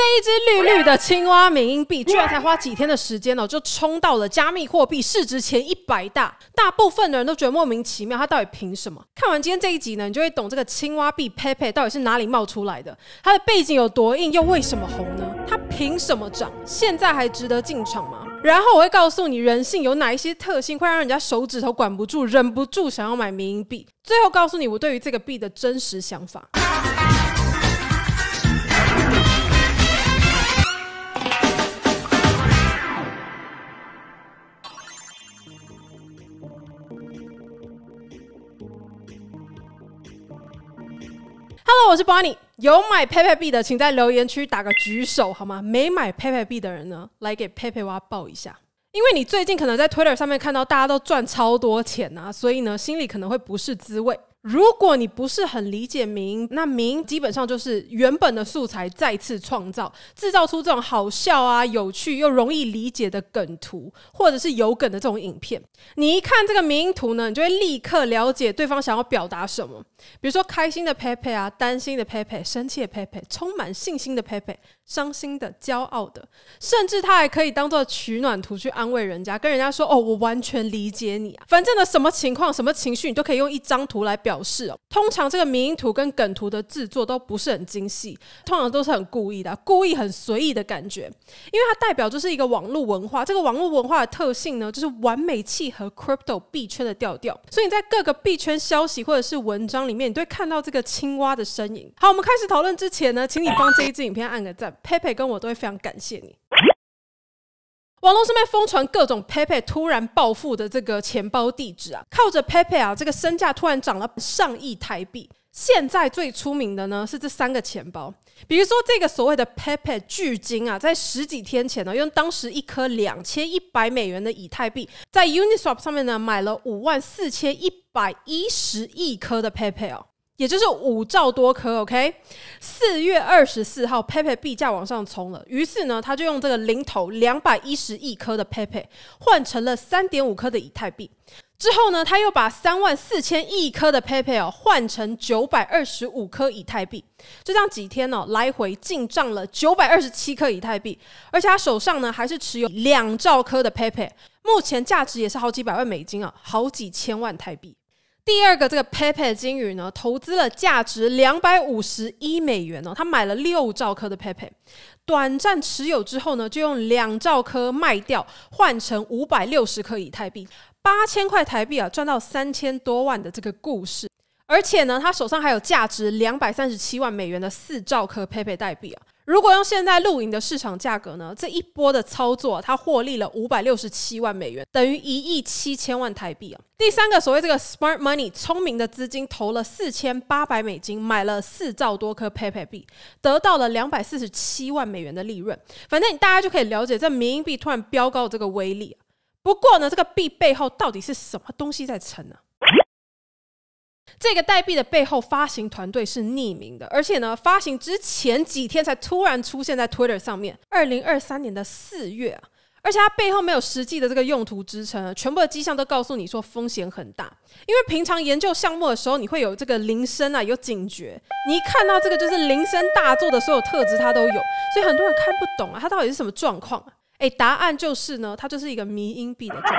这一只绿绿的青蛙冥币，居然才花几天的时间呢，就冲到了加密货币市值前一百大。大部分的人都觉得莫名其妙，它到底凭什么？看完今天这一集呢，你就会懂这个青蛙币 Pepe 到底是哪里冒出来的，它的背景有多硬，又为什么红呢？它凭什么涨？现在还值得进场吗？然后我会告诉你人性有哪一些特性，会让人家手指头管不住，忍不住想要买冥币。最后告诉你我对于这个币的真实想法。我是 Bonnie，有买 p a y p a 币的，请在留言区打个举手好吗？没买 p a y p a 币的人呢，来给 PayPal 娃一下，因为你最近可能在 Twitter 上面看到大家都赚超多钱呐，所以呢，心里可能会不是滋味。如果你不是很理解明，那明基本上就是原本的素材再次创造，制造出这种好笑啊、有趣又容易理解的梗图，或者是有梗的这种影片。你一看这个明图呢，你就会立刻了解对方想要表达什么。比如说开心的佩佩啊，担心的佩佩，生气的佩佩，充满信心的佩佩，伤心的、骄傲的，甚至他还可以当做取暖图去安慰人家，跟人家说：“哦，我完全理解你啊，反正呢，什么情况、什么情绪，你都可以用一张图来表。”是哦，通常这个迷因图跟梗图的制作都不是很精细，通常都是很故意的，故意很随意的感觉，因为它代表就是一个网络文化。这个网络文化的特性呢，就是完美契合 crypto 币圈的调调。所以你在各个币圈消息或者是文章里面，你都会看到这个青蛙的身影。好，我们开始讨论之前呢，请你帮这一支影片按个赞 p e p 跟我都会非常感谢你。网络上面疯传各种 PayPal 突然暴富的这个钱包地址啊，靠着 PayPal 这个身价突然涨了上亿台币。现在最出名的呢是这三个钱包，比如说这个所谓的 PayPal 巨鲸啊，在十几天前呢，用当时一颗两千一百美元的以太币，在 Uniswap 上面呢买了五万四千一百一十亿颗的 PayPal。也就是五兆多颗，OK。四月二十四号，Pepe 币价往上冲了，于是呢，他就用这个零头两百一十亿颗的 Pepe 换成了三点五颗的以太币。之后呢，他又把三万四千亿颗的 Pepe 哦换成九百二十五颗以太币。就这样几天呢，来回进账了九百二十七颗以太币，而且他手上呢还是持有两兆颗的 Pepe，目前价值也是好几百万美金啊，好几千万台币。第二个这个 Pepe 金鱼呢，投资了价值两百五十一美元哦，他买了六兆颗的 Pepe，短暂持有之后呢，就用两兆颗卖掉，换成五百六十颗以太币，八千块台币啊，赚到三千多万的这个故事。而且呢，他手上还有价值两百三十七万美元的四兆颗 Pepe 代币啊。如果用现在露营的市场价格呢，这一波的操作，它获利了五百六十七万美元，等于一亿七千万台币啊。第三个，所谓这个 smart money，聪明的资金投了四千八百美金，买了四兆多颗 p y p y 币，得到了两百四十七万美元的利润。反正你大家就可以了解，这营币突然飙高的这个威力不过呢，这个币背后到底是什么东西在撑呢？这个代币的背后发行团队是匿名的，而且呢，发行之前几天才突然出现在 Twitter 上面，二零二三年的四月啊，而且它背后没有实际的这个用途支撑，全部的迹象都告诉你说风险很大。因为平常研究项目的时候，你会有这个铃声啊，有警觉，你一看到这个就是铃声大作的所有特质，它都有，所以很多人看不懂啊，它到底是什么状况？诶，答案就是呢，它就是一个迷因币的。状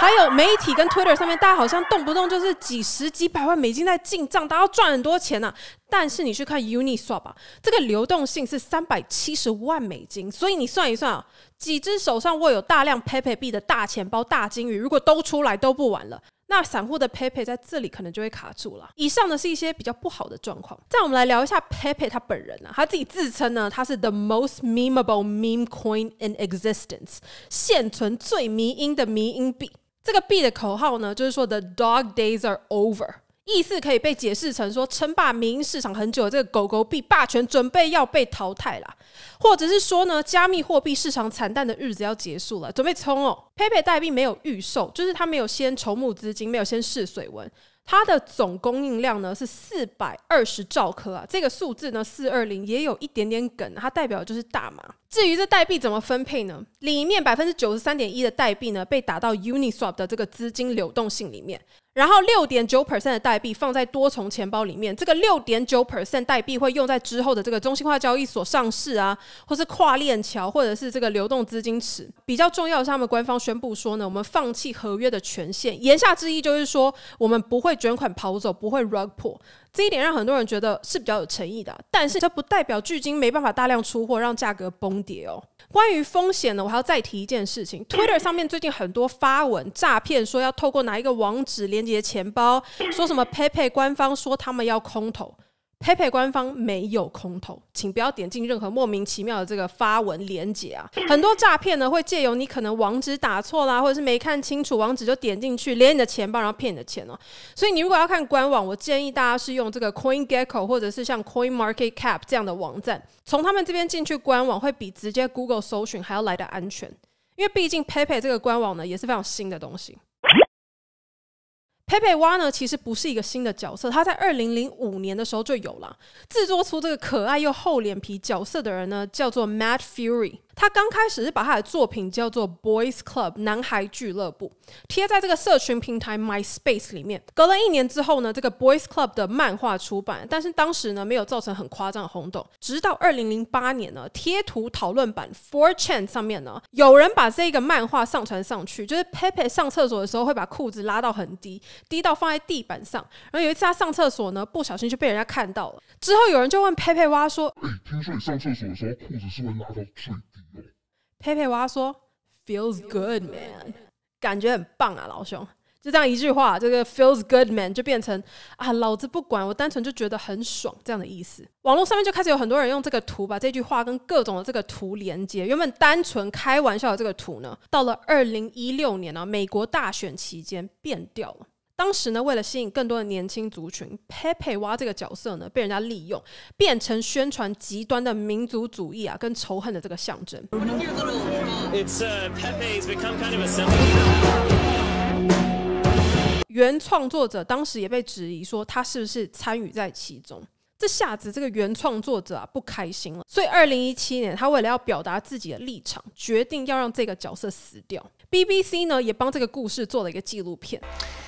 还有媒体跟 Twitter 上面，大家好像动不动就是几十几百万美金在进账，大家要赚很多钱呐。但是你去看 Uniswap，这个流动性是三百七十万美金，所以你算一算啊，几只手上握有大量 Pepe 币的大钱包、大金鱼，如果都出来都不玩了，那散户的 Pepe 在这里可能就会卡住了。以上呢是一些比较不好的状况。再我们来聊一下 Pepe 他本人啊，他自己自称呢，他是 The Most m e m e a b l e Meme Coin in Existence，现存最迷因的迷因币。这个 B 的口号呢，就是说 the dog days are over，意思可以被解释成说，称霸民营市场很久的这个狗狗币霸权准备要被淘汰了，或者是说呢，加密货币市场惨淡的日子要结束了，准备冲哦。PayPal 代币没有预售，就是它没有先筹募资金，没有先试水文。它的总供应量呢是四百二十兆颗啊，这个数字呢四二零也有一点点梗，它代表就是大麻。至于这代币怎么分配呢？里面百分之九十三点一的代币呢被打到 Uniswap 的这个资金流动性里面。然后六点九 percent 的代币放在多重钱包里面，这个六点九 percent 代币会用在之后的这个中心化交易所上市啊，或是跨链桥，或者是这个流动资金池。比较重要的是，他们官方宣布说呢，我们放弃合约的权限，言下之意就是说我们不会卷款跑走，不会 rug pull。这一点让很多人觉得是比较有诚意的，但是这不代表距今没办法大量出货，让价格崩跌哦。关于风险呢，我还要再提一件事情。Twitter 上面最近很多发文诈骗，说要透过哪一个网址连接钱包，说什么 PayPal 官方说他们要空投。p a y p a y 官方没有空投，请不要点进任何莫名其妙的这个发文链接啊！很多诈骗呢会借由你可能网址打错啦，或者是没看清楚网址就点进去，连你的钱包，然后骗你的钱哦。所以你如果要看官网，我建议大家是用这个 Coin Gecko 或者是像 Coin Market Cap 这样的网站，从他们这边进去官网会比直接 Google 搜寻还要来的安全，因为毕竟 p a y p a y 这个官网呢也是非常新的东西。佩佩蛙呢，其实不是一个新的角色，他在二零零五年的时候就有了。制作出这个可爱又厚脸皮角色的人呢，叫做 Matt Fury。他刚开始是把他的作品叫做 Boys Club 男孩俱乐部，贴在这个社群平台 MySpace 里面。隔了一年之后呢，这个 Boys Club 的漫画出版，但是当时呢没有造成很夸张的轰动。直到二零零八年呢，贴图讨论版 Fourchan 上面呢，有人把这个漫画上传上去，就是佩佩上厕所的时候会把裤子拉到很低，低到放在地板上。然后有一次他上厕所呢，不小心就被人家看到了。之后有人就问佩佩蛙说。听说你上厕所的时候裤子是会拉到最低嘞？佩佩娃说 feels good man，感觉很棒啊，老兄！就这样一句话，这个 feels good man 就变成啊，老子不管，我单纯就觉得很爽这样的意思。网络上面就开始有很多人用这个图，把这句话跟各种的这个图连接。原本单纯开玩笑的这个图呢，到了二零一六年呢，美国大选期间变掉了。当时呢，为了吸引更多的年轻族群，Pepe 瓜这个角色呢，被人家利用，变成宣传极端的民族主义啊，跟仇恨的这个象征。原创作者当时也被质疑说，他是不是参与在其中？这下子这个原创作者啊不开心了，所以二零一七年，他为了要表达自己的立场，决定要让这个角色死掉。BBC 呢也帮这个故事做了一个纪录片。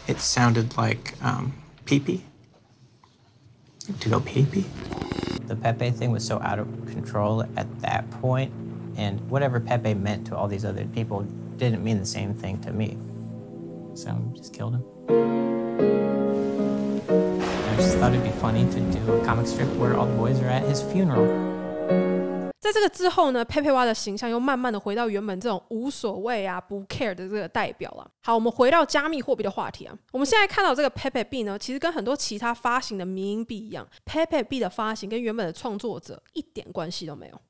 It sounded like um Pepe. Did y o Pepe? The Pepe thing was so out of control at that point, and whatever Pepe meant to all these other people didn't mean the same thing to me. So w just killed him. I thought it'd be funny to do a comic strip where all boys are at his funeral。在这个之后呢佩佩 p 的形象又慢慢的回到原本这种无所谓啊、不 care 的这个代表了。好，我们回到加密货币的话题啊，我们现在看到这个 Pepe b 呢，其实跟很多其他发行的民营币一样，Pepe b 的发行跟原本的创作者一点关系都没有。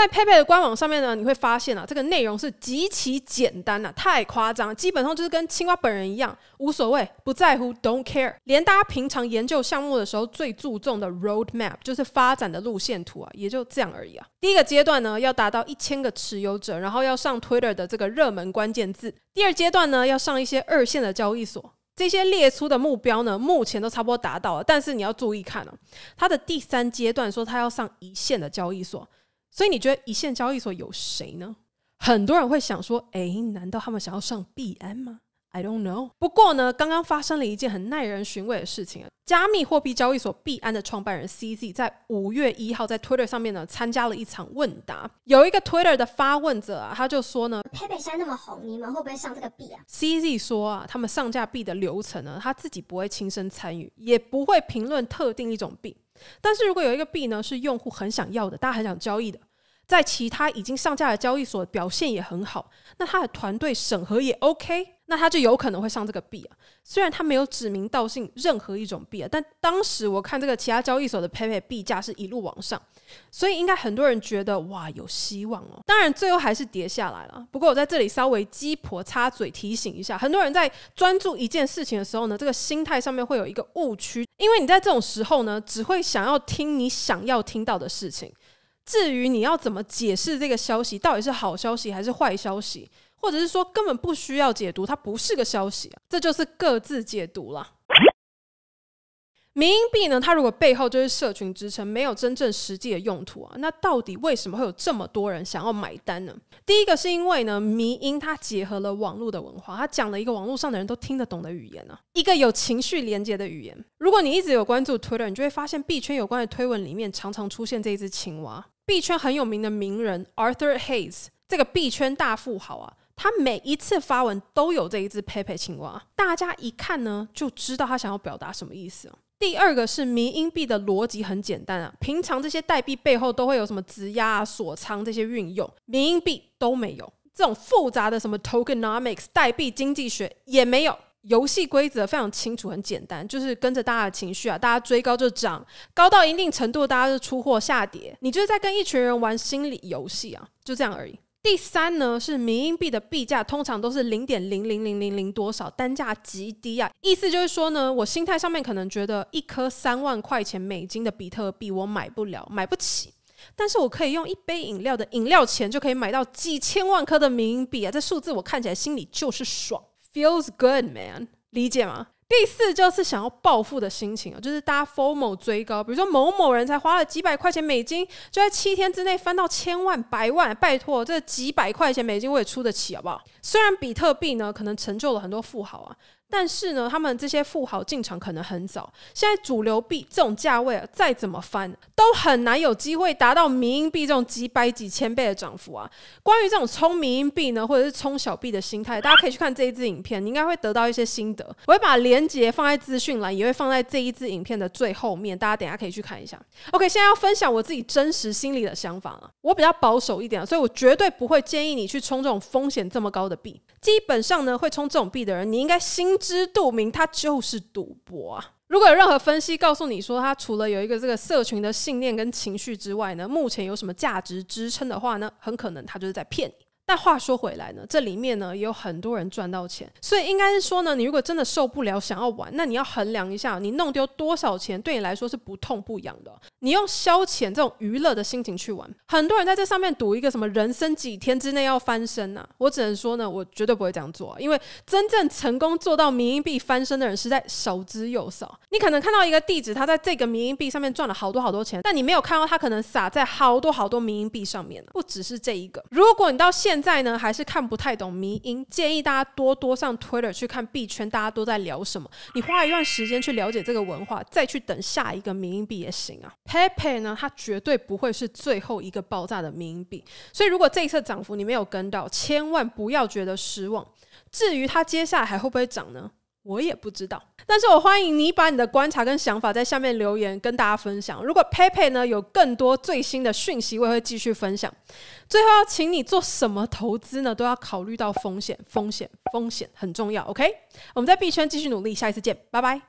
在佩佩的官网上面呢，你会发现啊，这个内容是极其简单啊，太夸张，基本上就是跟青蛙本人一样，无所谓，不在乎，don't care。连大家平常研究项目的时候最注重的 roadmap，就是发展的路线图啊，也就这样而已啊。第一个阶段呢，要达到一千个持有者，然后要上 Twitter 的这个热门关键字。第二阶段呢，要上一些二线的交易所。这些列出的目标呢，目前都差不多达到了。但是你要注意看哦，它的第三阶段说它要上一线的交易所。所以你觉得一线交易所有谁呢？很多人会想说：“哎，难道他们想要上币安吗？” I don't know。不过呢，刚刚发生了一件很耐人寻味的事情啊！加密货币交易所币安的创办人 CZ 在五月一号在 Twitter 上面呢，参加了一场问答。有一个 Twitter 的发问者啊，他就说呢：“Pepe 现在那么红，你们会不会上这个币啊？”CZ 说啊：“他们上架币的流程呢，他自己不会亲身参与，也不会评论特定一种币。但是如果有一个币呢，是用户很想要的，大家很想交易的。”在其他已经上架的交易所表现也很好，那他的团队审核也 OK，那他就有可能会上这个币啊。虽然他没有指名道姓任何一种币，但当时我看这个其他交易所的 PayPal 币价是一路往上，所以应该很多人觉得哇有希望哦。当然最后还是跌下来了。不过我在这里稍微鸡婆插嘴提醒一下，很多人在专注一件事情的时候呢，这个心态上面会有一个误区，因为你在这种时候呢，只会想要听你想要听到的事情。至于你要怎么解释这个消息，到底是好消息还是坏消息，或者是说根本不需要解读，它不是个消息啊，这就是各自解读了。迷音币呢，它如果背后就是社群支撑，没有真正实际的用途啊，那到底为什么会有这么多人想要买单呢？第一个是因为呢，迷音它结合了网络的文化，它讲了一个网络上的人都听得懂的语言啊，一个有情绪连接的语言。如果你一直有关注 Twitter，你就会发现币圈有关的推文里面常常出现这一只青蛙。币圈很有名的名人 Arthur Hayes 这个币圈大富豪啊，他每一次发文都有这一只 Pepe 青蛙，大家一看呢就知道他想要表达什么意思。第二个是迷音币的逻辑很简单啊，平常这些代币背后都会有什么质押啊、锁仓这些运用，迷音币都没有，这种复杂的什么 Tokenomics 代币经济学也没有。游戏规则非常清楚，很简单，就是跟着大家的情绪啊，大家追高就涨，高到一定程度，大家就出货下跌。你就是在跟一群人玩心理游戏啊，就这样而已。第三呢，是民营币的币价通常都是零点零零零零零多少，单价极低啊，意思就是说呢，我心态上面可能觉得一颗三万块钱美金的比特币我买不了，买不起，但是我可以用一杯饮料的饮料钱就可以买到几千万颗的民营币啊，这数字我看起来心里就是爽。Feels good, man，理解吗？第四就是想要暴富的心情啊，就是大家 formal 追高，比如说某某人才花了几百块钱美金，就在七天之内翻到千万、百万，拜托，这几百块钱美金我也出得起，好不好？虽然比特币呢，可能成就了很多富豪啊。但是呢，他们这些富豪进场可能很早。现在主流币这种价位啊，再怎么翻，都很难有机会达到民币这种几百几千倍的涨幅啊。关于这种冲民币呢，或者是冲小币的心态，大家可以去看这一支影片，你应该会得到一些心得。我会把连接放在资讯栏，也会放在这一支影片的最后面，大家等下可以去看一下。OK，现在要分享我自己真实心里的想法了。我比较保守一点，所以我绝对不会建议你去冲这种风险这么高的币。基本上呢，会冲这种币的人，你应该心。知肚明，他就是赌博啊！如果有任何分析告诉你说，他除了有一个这个社群的信念跟情绪之外呢，目前有什么价值支撑的话呢，很可能他就是在骗你。但话说回来呢，这里面呢也有很多人赚到钱，所以应该是说呢，你如果真的受不了想要玩，那你要衡量一下，你弄丢多少钱对你来说是不痛不痒的。你用消遣这种娱乐的心情去玩，很多人在这上面赌一个什么人生几天之内要翻身啊！我只能说呢，我绝对不会这样做，因为真正成功做到民营币翻身的人实在少之又少。你可能看到一个地址，他在这个民营币上面赚了好多好多钱，但你没有看到他可能撒在好多好多民营币上面，不只是这一个。如果你到现现在呢，还是看不太懂民音，建议大家多多上 Twitter 去看币圈大家都在聊什么。你花一段时间去了解这个文化，再去等下一个民音币也行啊。Pepe 呢，它绝对不会是最后一个爆炸的民音币，所以如果这一次涨幅你没有跟到，千万不要觉得失望。至于它接下来还会不会涨呢？我也不知道。但是我欢迎你把你的观察跟想法在下面留言跟大家分享。如果 Pepe 呢有更多最新的讯息，我也会继续分享。最后，请你做什么投资呢，都要考虑到风险，风险，风险很重要。OK，我们在币圈继续努力，下一次见，拜拜。